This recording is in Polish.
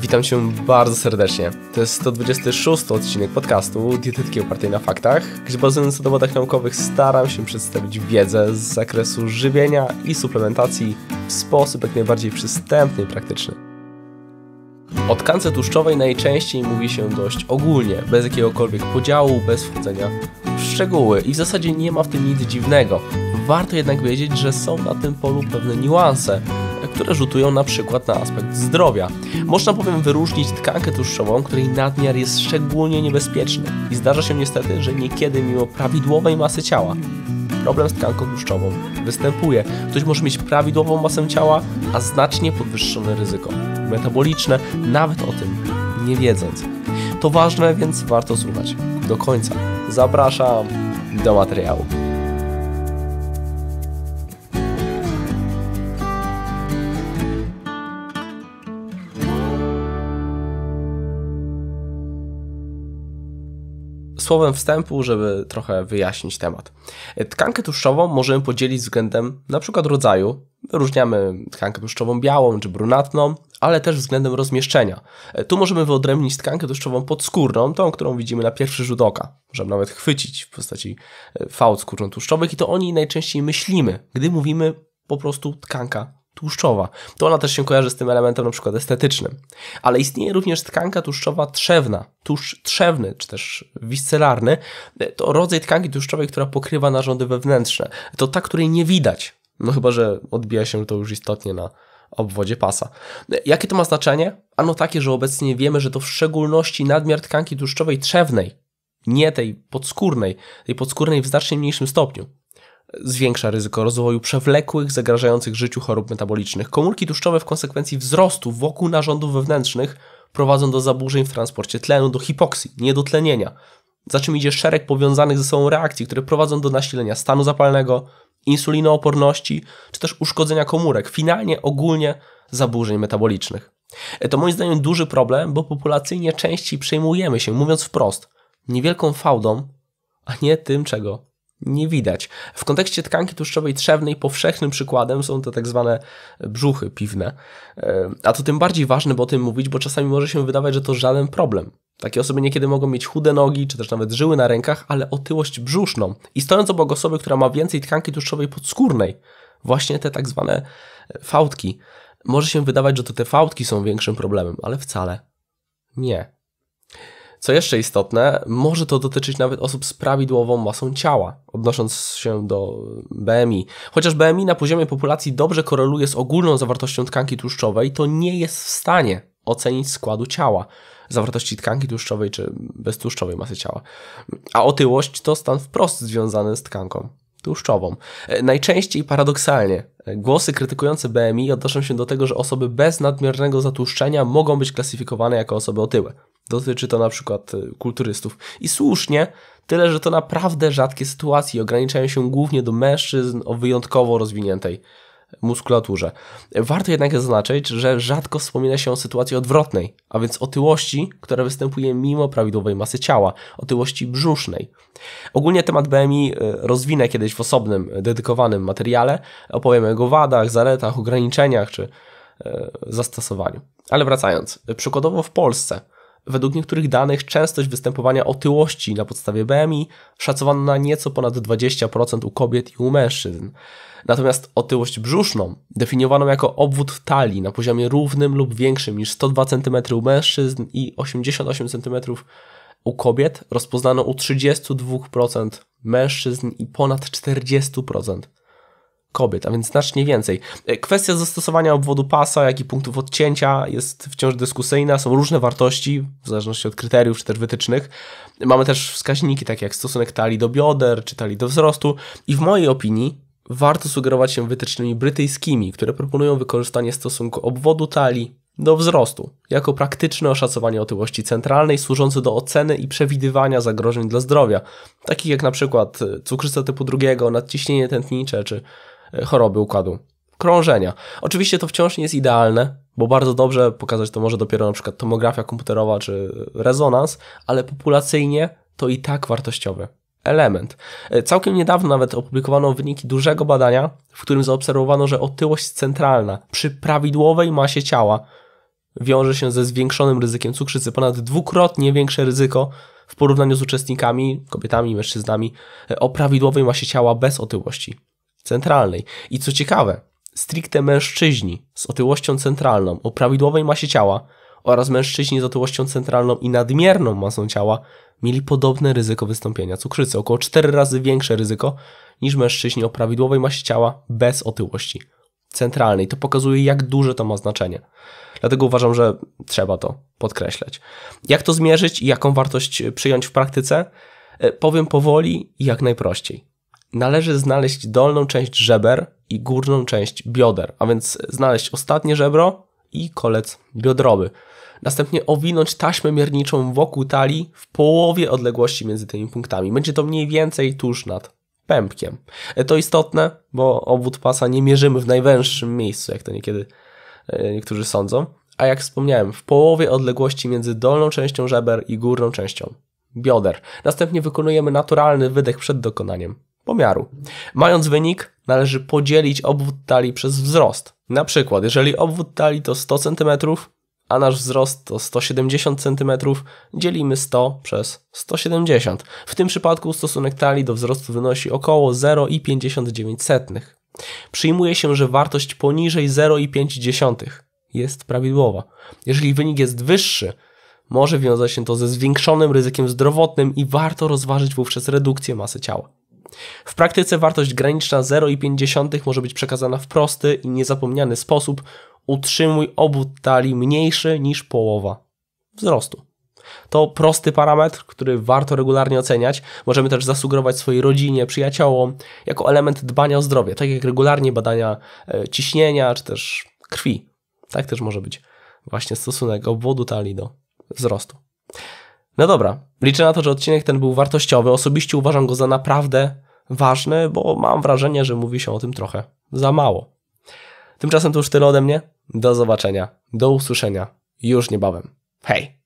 Witam Cię bardzo serdecznie. To jest 126 odcinek podcastu Dietetyki opartej na faktach, gdzie bazując na dowodach naukowych staram się przedstawić wiedzę z zakresu żywienia i suplementacji w sposób jak najbardziej przystępny i praktyczny. O tkance tłuszczowej najczęściej mówi się dość ogólnie, bez jakiegokolwiek podziału, bez wchodzenia w szczegóły i w zasadzie nie ma w tym nic dziwnego. Warto jednak wiedzieć, że są na tym polu pewne niuanse, które rzutują na przykład na aspekt zdrowia. Można bowiem wyróżnić tkankę tłuszczową, której nadmiar jest szczególnie niebezpieczny i zdarza się niestety, że niekiedy mimo prawidłowej masy ciała problem z tkanką tłuszczową występuje. Ktoś może mieć prawidłową masę ciała, a znacznie podwyższone ryzyko metaboliczne, nawet o tym nie wiedząc. To ważne, więc warto słuchać do końca. Zapraszam do materiału. słowem wstępu, żeby trochę wyjaśnić temat. Tkankę tłuszczową możemy podzielić względem np. rodzaju. Wyróżniamy tkankę tłuszczową białą czy brunatną, ale też względem rozmieszczenia. Tu możemy wyodrębnić tkankę tłuszczową podskórną, tą, którą widzimy na pierwszy rzut oka. Możemy nawet chwycić w postaci e, fałd skórną tłuszczowych i to o niej najczęściej myślimy, gdy mówimy po prostu tkanka tłuszczowa. To ona też się kojarzy z tym elementem na przykład estetycznym. Ale istnieje również tkanka tłuszczowa trzewna, tłuszcz trzewny, czy też wiscelarny. To rodzaj tkanki tłuszczowej, która pokrywa narządy wewnętrzne. To ta, której nie widać. No chyba, że odbija się to już istotnie na obwodzie pasa. Jakie to ma znaczenie? Ano takie, że obecnie wiemy, że to w szczególności nadmiar tkanki tłuszczowej trzewnej, nie tej podskórnej, tej podskórnej w znacznie mniejszym stopniu, zwiększa ryzyko rozwoju przewlekłych, zagrażających życiu chorób metabolicznych. Komórki tłuszczowe w konsekwencji wzrostu wokół narządów wewnętrznych prowadzą do zaburzeń w transporcie tlenu, do hipoksji, niedotlenienia, za czym idzie szereg powiązanych ze sobą reakcji, które prowadzą do nasilenia stanu zapalnego, insulinooporności, czy też uszkodzenia komórek, finalnie ogólnie zaburzeń metabolicznych. E, to moim zdaniem duży problem, bo populacyjnie częściej przejmujemy się, mówiąc wprost, niewielką fałdą, a nie tym, czego nie widać. W kontekście tkanki tłuszczowej trzewnej powszechnym przykładem są te tak zwane brzuchy piwne. E, a to tym bardziej ważne, bo o tym mówić, bo czasami może się wydawać, że to żaden problem. Takie osoby niekiedy mogą mieć chude nogi, czy też nawet żyły na rękach, ale otyłość brzuszną. I stojąc obok osoby, która ma więcej tkanki tłuszczowej podskórnej, właśnie te tak zwane fałdki, może się wydawać, że to te fałdki są większym problemem, ale wcale nie. Co jeszcze istotne, może to dotyczyć nawet osób z prawidłową masą ciała, odnosząc się do BMI. Chociaż BMI na poziomie populacji dobrze koreluje z ogólną zawartością tkanki tłuszczowej, to nie jest w stanie ocenić składu ciała, zawartości tkanki tłuszczowej czy beztłuszczowej masy ciała. A otyłość to stan wprost związany z tkanką tłuszczową. E, najczęściej paradoksalnie e, głosy krytykujące BMI odnoszą się do tego, że osoby bez nadmiernego zatłuszczenia mogą być klasyfikowane jako osoby otyłe. Dotyczy to na przykład e, kulturystów. I słusznie, tyle że to naprawdę rzadkie sytuacje ograniczają się głównie do mężczyzn o wyjątkowo rozwiniętej muskulaturze. Warto jednak zaznaczyć, że rzadko wspomina się o sytuacji odwrotnej, a więc otyłości, która występuje mimo prawidłowej masy ciała, otyłości brzusznej. Ogólnie temat BMI e, rozwinę kiedyś w osobnym, e, dedykowanym materiale. Opowiem o jego wadach, zaletach, ograniczeniach czy e, zastosowaniu. Ale wracając, przykładowo w Polsce – według niektórych danych częstość występowania otyłości na podstawie BMI szacowano na nieco ponad 20% u kobiet i u mężczyzn. Natomiast otyłość brzuszną definiowano jako obwód w talii na poziomie równym lub większym niż 102 cm u mężczyzn i 88 cm u kobiet rozpoznano u 32% mężczyzn i ponad 40% kobiet, a więc znacznie więcej. E, kwestia zastosowania obwodu pasa, jak i punktów odcięcia jest wciąż dyskusyjna, są różne wartości, w zależności od kryteriów czy też wytycznych. Mamy też wskaźniki takie jak stosunek talii do bioder, czy talii do wzrostu i w mojej opinii warto sugerować się wytycznymi brytyjskimi, które proponują wykorzystanie stosunku obwodu talii do wzrostu, jako praktyczne oszacowanie otyłości centralnej służące do oceny i przewidywania zagrożeń dla zdrowia, takich jak na przykład e, cukrzyca typu drugiego, nadciśnienie tętnicze czy E, choroby układu krążenia. Oczywiście to wciąż nie jest idealne, bo bardzo dobrze pokazać to może dopiero na przykład tomografia komputerowa czy rezonans, ale populacyjnie to i tak wartościowy element. E, całkiem niedawno nawet opublikowano wyniki dużego badania, w którym zaobserwowano, że otyłość centralna przy prawidłowej masie ciała wiąże się ze zwiększonym ryzykiem cukrzycy, ponad dwukrotnie większe ryzyko w porównaniu z uczestnikami, kobietami i mężczyznami e, o prawidłowej masie ciała bez otyłości centralnej. I co ciekawe, stricte mężczyźni z otyłością centralną o prawidłowej masie ciała oraz mężczyźni z otyłością centralną i nadmierną masą ciała mieli podobne ryzyko wystąpienia cukrzycy, około 4 razy większe ryzyko niż mężczyźni o prawidłowej masie ciała bez otyłości centralnej. To pokazuje, jak duże to ma znaczenie. Dlatego uważam, że trzeba to podkreślać. Jak to zmierzyć i jaką wartość przyjąć w praktyce? E, powiem powoli i jak najprościej należy znaleźć dolną część żeber i górną część bioder, a więc znaleźć ostatnie żebro i kolec biodrowy. Następnie owinąć taśmę mierniczą wokół talii w połowie odległości między tymi punktami. Będzie to mniej więcej tuż nad pępkiem. E, to istotne, bo obwód pasa nie mierzymy w najwęższym miejscu, jak to niekiedy e, niektórzy sądzą, a jak wspomniałem, w połowie odległości między dolną częścią żeber i górną częścią bioder. Następnie wykonujemy naturalny wydech przed dokonaniem pomiaru. Mając wynik, należy podzielić obwód talii przez wzrost. Na przykład, jeżeli obwód talii to 100 cm, a nasz wzrost to 170 cm, dzielimy 100 przez 170. W tym przypadku stosunek talii do wzrostu wynosi około 0,59. Przyjmuje się, że wartość poniżej 0,5 jest prawidłowa. Jeżeli wynik jest wyższy, może wiązać się to ze zwiększonym ryzykiem zdrowotnym i warto rozważyć wówczas redukcję masy ciała. W praktyce wartość graniczna 0,5 może być przekazana w prosty i niezapomniany sposób. Utrzymuj obwód talii mniejszy niż połowa wzrostu. To prosty parametr, który warto regularnie oceniać. Możemy też zasugerować swojej rodzinie, przyjaciołom, jako element dbania o zdrowie, tak jak regularnie badania e, ciśnienia czy też krwi. Tak też może być właśnie stosunek obwodu talii do wzrostu. No dobra, liczę na to, że odcinek ten był wartościowy. Osobiście uważam go za naprawdę ważny, bo mam wrażenie, że mówi się o tym trochę za mało. Tymczasem to już tyle ode mnie. Do zobaczenia, do usłyszenia już niebawem. Hej!